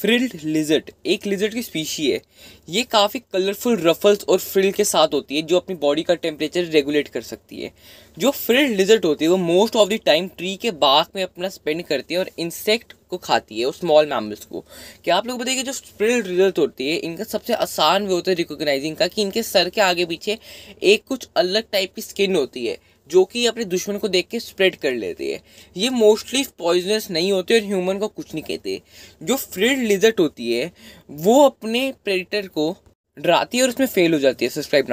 frilled lizard एक lizard की species है ये काफ़ी कलरफुल रफल्स और फ्रिल के साथ होती है जो अपनी बॉडी का टेम्परेचर रेगुलेट कर सकती है जो फ्रिल्ड लिजर्ट होती है वो most of the time tree के बाग में अपना स्पेंड करती है और इंसेक्ट को खाती है और स्मॉल मैमल्स को क्या आप लोग बताइए जो फ्रिल्ड लिजर्ट होती है इनका सबसे आसान वे होता है रिकोगनाइजिंग का कि इनके सर के आगे पीछे एक कुछ अलग टाइप की स्किन होती है जो कि अपने दुश्मन को देख के स्प्रेड कर लेती है ये मोस्टली पॉइजनस नहीं होते और ह्यूमन को कुछ नहीं कहते जो फ्रीड लिजर्ट होती है वो अपने प्रेडिटर को डराती है और उसमें फेल हो जाती है सब्सक्राइब